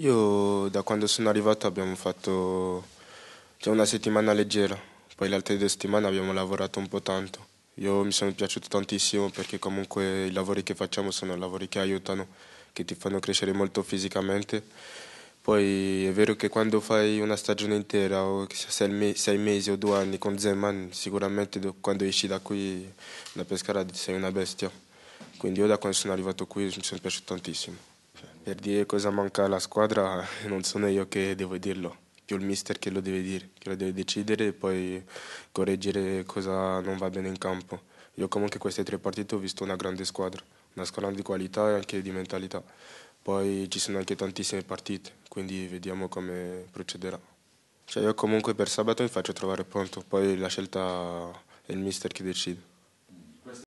Io da quando sono arrivato abbiamo fatto già cioè, una settimana leggera, poi le altre due settimane abbiamo lavorato un po' tanto. Io mi sono piaciuto tantissimo perché comunque i lavori che facciamo sono lavori che aiutano, che ti fanno crescere molto fisicamente. Poi è vero che quando fai una stagione intera o sei mesi o due anni con Zeman, sicuramente quando esci da qui da Pescara sei una bestia. Quindi io da quando sono arrivato qui mi sono piaciuto tantissimo. Per dire cosa manca alla squadra eh, non sono io che devo dirlo, più il mister che lo deve dire, che lo deve decidere e poi correggere cosa non va bene in campo. Io comunque queste tre partite ho visto una grande squadra, una squadra di qualità e anche di mentalità. Poi ci sono anche tantissime partite, quindi vediamo come procederà. Cioè io comunque per sabato mi faccio trovare pronto, poi la scelta è il mister che decide.